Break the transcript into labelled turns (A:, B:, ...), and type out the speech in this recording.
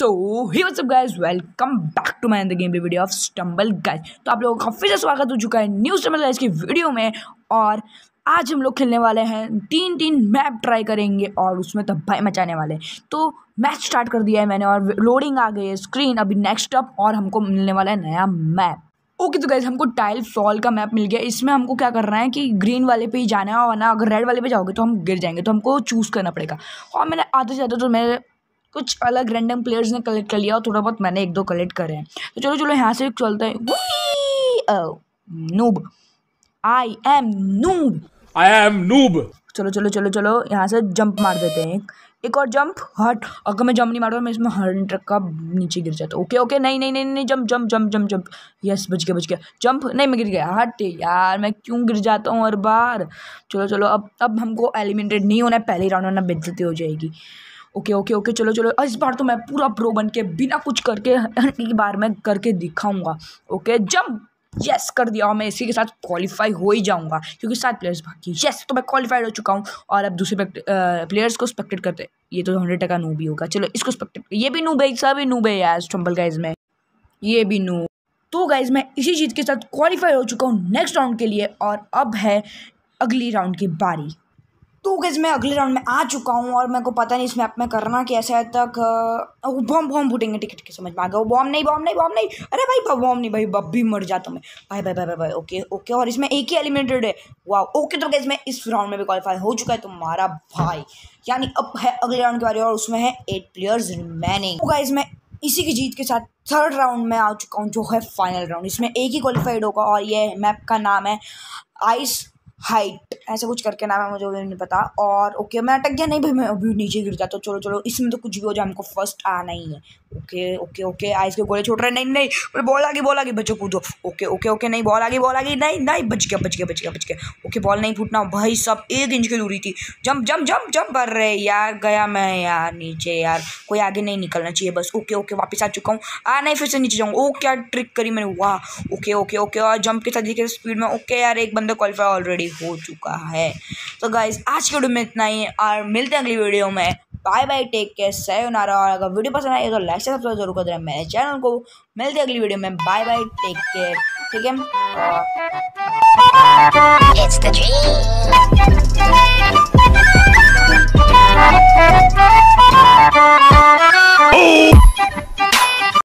A: so hi what's up guys welcome back to my the game video of Stumble Guys तो आप लोगों का फिर से स्वागत हो चुका है न्यू स्टम्बल गाइज की वीडियो में और आज हम लोग खेलने वाले हैं तीन तीन मैप ट्राई करेंगे और उसमें तो भाई मचाने वाले तो मैच स्टार्ट कर दिया है मैंने और लोडिंग आ गई है स्क्रीन अभी नेक्स्ट अप और हमको मिलने वाला है नया मैप ओके तो गैस हमको टाइल फॉल का मैप मिल गया इसमें हमको क्या करना है कि ग्रीन वाले पे ही जाना है और ना अगर रेड वाले पे जाओगे तो हम गिर जाएंगे तो हमको चूज़ करना पड़ेगा और मैंने आते जाते तो मैं कुछ अलग रैंडम प्लेयर्स ने कलेक्ट कर लिया और थोड़ा बहुत मैंने एक दो कलेक्ट करे हैं तो चलो चलो यहाँ से चलते हैं noob I am noob I am noob चलो चलो चलो चलो यहाँ से जंप मार देते हैं एक और जंप हट अगर मैं जंप नहीं मारता मैं इसमें ट्रक का नीचे गिर जाता ओके ओके नहीं नहीं नहीं नहीं jump jump jump jump jump yes बच गया बच गया जंप नहीं मैं गिर गया हट यार मैं क्यों गिर जाता हूँ हर बार चलो चलो अब अब हमको एलिमिनेटेड नहीं होना है पहले राउंड में ना बेजती हो जाएगी ओके ओके ओके चलो चलो इस बार तो मैं पूरा प्रो बन के बिना कुछ करके एक बार मैं करके दिखाऊंगा ओके जब यस कर दिया और मैं इसी के साथ क्वालिफाई हो ही जाऊंगा क्योंकि सात प्लेयर्स बाकी यस तो मैं क्वालिफाइड हो चुका हूँ और अब दूसरे प्लेयर्स को स्पेक्टेड करते ये तो हंड्रेड टका नू भी होगा चलो इसको स्पेक्टेड ये भी नू भाई सब नू भाई यार स्टम्बल गाइज में ये भी नू तो गाइज मैं इसी चीज़ के साथ क्वालिफाई हो चुका हूँ नेक्स्ट राउंड के लिए और अब है अगली राउंड की बारी तो गैस मैं अगले राउंड में आ चुका हूँ और मेरे को पता नहीं इसमें मैप में करना कैसा है तक बॉम बॉम फूटेंगे टिकट के समझ में आ गया वो बॉम नहीं बॉम नहीं बॉम नहीं अरे भाई बॉम नहीं भाई बब भी मर जाता मैं भाई भाई भाई भाई भाई ओके ओके और इसमें एक ही एलिमिनेटेड है वाह ओके तो गैस मैं इस राउंड में भी क्वालिफाई हो चुका है तुम्हारा भाई यानी अब है अगले राउंड के बारे और उसमें है एट प्लेयर्स रिमेनिंग गाइज मैं इसी की जीत के साथ थर्ड राउंड में आ चुका हूँ जो है फाइनल राउंड इसमें एक ही क्वालिफाइड होगा और ये मैप का नाम है आइस हाइट ऐसा कुछ करके नाम है मुझे वो नहीं पता और ओके मैं अटक गया नहीं भाई मैं अभी नीचे गिर जाता तो चलो चलो इसमें तो कुछ भी हो जाए हमको फर्स्ट आना ही है ओके ओके ओके आइस के गोले छोड़ रहे नहीं नहीं बोले बॉल आ गई बॉल आ गई बच्चों कूदो ओके ओके ओके नहीं बॉल आ गई बॉल आ गई नहीं नहीं बच गया बच गया बच गया बच गया ओके बॉल नहीं फूटना भाई सब एक इंच की दूरी थी जंप जंप जंप जंप कर रहे यार गया मैं यार नीचे यार कोई आगे नहीं निकलना चाहिए बस ओके ओके वापस आ चुका हूँ आ नहीं फिर से नीचे जाऊँगा ओ oh, क्या ट्रिक करी मैंने वाह ओके ओके ओके और जंप के साथ स्पीड में ओके यार एक बंदा क्वालिफाई ऑलरेडी हो चुका है तो गाइज आज के वीडियो में इतना ही और मिलते हैं अगली वीडियो में बाय बाय टेक केयर सही होना रहा और अगर वीडियो पसंद आए तो लाइक से सब्सक्राइब जरूर कर देना मेरे चैनल को मिलते हैं अगली वीडियो में बाय बाय टेक केयर ठीक है